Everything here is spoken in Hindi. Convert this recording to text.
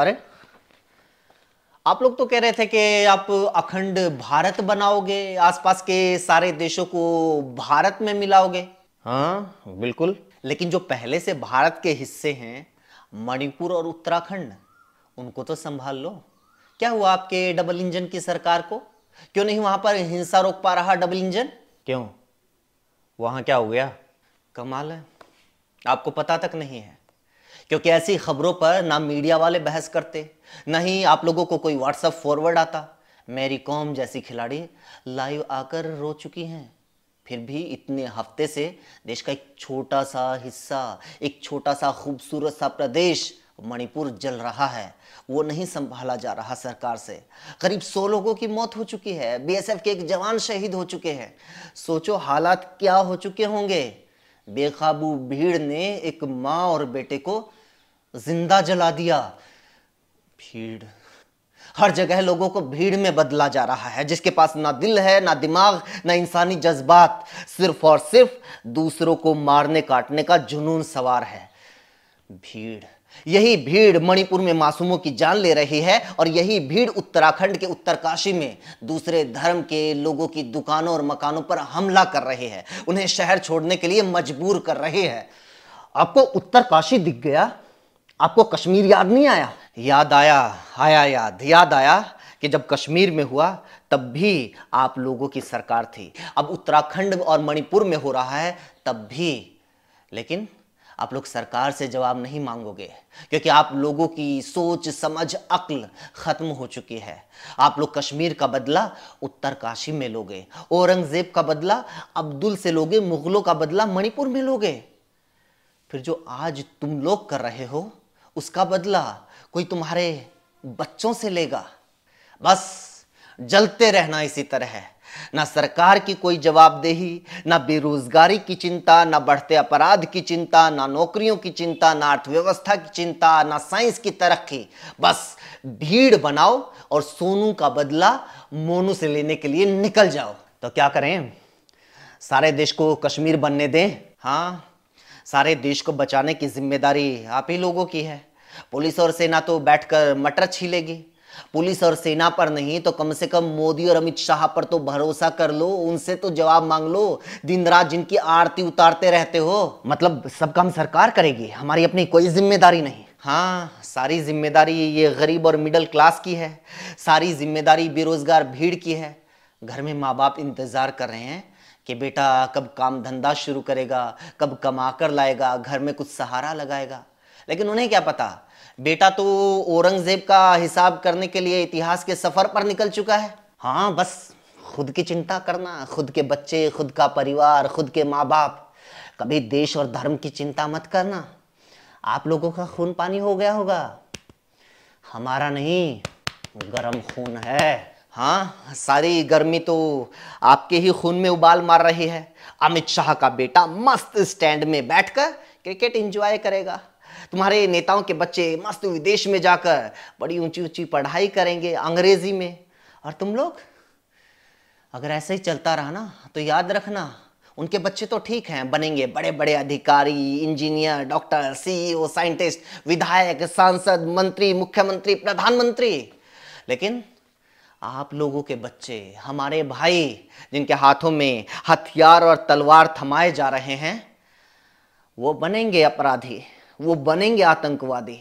अरे आप लोग तो कह रहे थे कि आप अखंड भारत बनाओगे आसपास के सारे देशों को भारत में मिलाओगे हाँ बिल्कुल लेकिन जो पहले से भारत के हिस्से हैं मणिपुर और उत्तराखंड उनको तो संभाल लो क्या हुआ आपके डबल इंजन की सरकार को क्यों नहीं वहां पर हिंसा रोक पा रहा डबल इंजन क्यों वहां क्या हो गया कमाल है आपको पता तक नहीं है क्योंकि ऐसी खबरों पर ना मीडिया वाले बहस करते ना ही आप लोगों को कोई व्हाट्सअप फॉरवर्ड आता मेरी कॉम जैसी खिलाड़ी लाइव आकर रो चुकी हैं फिर भी इतने हफ्ते से देश का एक छोटा सा हिस्सा एक छोटा सा खूबसूरत सा प्रदेश मणिपुर जल रहा है वो नहीं संभाला जा रहा सरकार से करीब सौ लोगों की मौत हो चुकी है बीएसएफ के एक जवान शहीद हो चुके हैं सोचो हालात क्या हो चुके होंगे बेकाबू भीड़ ने एक माँ और बेटे को जिंदा जला दिया भीड़ हर जगह लोगों को भीड़ में बदला जा रहा है जिसके पास ना दिल है ना दिमाग ना इंसानी जज्बात सिर्फ और सिर्फ दूसरों को मारने काटने का जुनून सवार है भीड़ यही भीड़ मणिपुर में मासूमों की जान ले रही है और यही भीड़ उत्तराखंड के उत्तरकाशी में दूसरे धर्म के लोगों की दुकानों और मकानों पर हमला कर रही है उन्हें शहर छोड़ने के लिए मजबूर कर रही है आपको उत्तरकाशी दिख गया आपको कश्मीर याद नहीं आया याद आया आया याद याद आया कि जब कश्मीर में हुआ तब भी आप लोगों की सरकार थी अब उत्तराखंड और मणिपुर में हो रहा है तब भी लेकिन आप लोग सरकार से जवाब नहीं मांगोगे क्योंकि आप लोगों की सोच समझ अक्ल खत्म हो चुकी है आप लोग कश्मीर का बदला उत्तरकाशी में लोगे औरंगजेब का बदला अब्दुल से लोगे मुगलों का बदला मणिपुर में लोगे फिर जो आज तुम लोग कर रहे हो उसका बदला कोई तुम्हारे बच्चों से लेगा बस जलते रहना इसी तरह है ना सरकार की कोई जवाबदेही ना बेरोजगारी की चिंता ना बढ़ते अपराध की चिंता ना नौकरियों की चिंता ना अर्थव्यवस्था की चिंता ना साइंस की तरक्की बस भीड़ बनाओ और सोनू का बदला मोनू से लेने के लिए निकल जाओ तो क्या करें सारे देश को कश्मीर बनने दें हाँ सारे देश को बचाने की जिम्मेदारी आप ही लोगों की है पुलिस और सेना तो बैठकर मटर छीलेगी पुलिस और सेना पर नहीं तो कम से कम मोदी और अमित शाह पर तो भरोसा कर लो उनसे तो जवाब मांग लो दिन रात जिनकी आरती उतारते रहते हो मतलब सब काम सरकार करेगी हमारी अपनी कोई जिम्मेदारी नहीं हाँ सारी जिम्मेदारी ये गरीब और मिडिल क्लास की है सारी जिम्मेदारी बेरोजगार भीड़ की है घर में माँ बाप इंतज़ार कर रहे हैं कि बेटा कब काम धंधा शुरू करेगा कब कमा कर लाएगा घर में कुछ सहारा लगाएगा लेकिन उन्हें क्या पता बेटा तो औरंगजेब का हिसाब करने के लिए इतिहास के सफर पर निकल चुका है हाँ बस खुद की चिंता करना खुद के बच्चे खुद का परिवार खुद के माँ बाप कभी देश और धर्म की चिंता मत करना आप लोगों का खून पानी हो गया होगा हमारा नहीं गर्म खून है हाँ सारी गर्मी तो आपके ही खून में उबाल मार रही है अमित शाह का बेटा मस्त स्टैंड में बैठकर क्रिकेट एंजॉय करेगा तुम्हारे नेताओं के बच्चे मस्त विदेश में जाकर बड़ी ऊंची ऊंची पढ़ाई करेंगे अंग्रेजी में और तुम लोग अगर ऐसे ही चलता रहा ना तो याद रखना उनके बच्चे तो ठीक हैं बनेंगे बड़े बड़े अधिकारी engineer doctor CEO e scientist विधायक सांसद मंत्री मुख्यमंत्री प्रधानमंत्री लेकिन आप लोगों के बच्चे हमारे भाई जिनके हाथों में हथियार और तलवार थमाए जा रहे हैं वो बनेंगे अपराधी वो बनेंगे आतंकवादी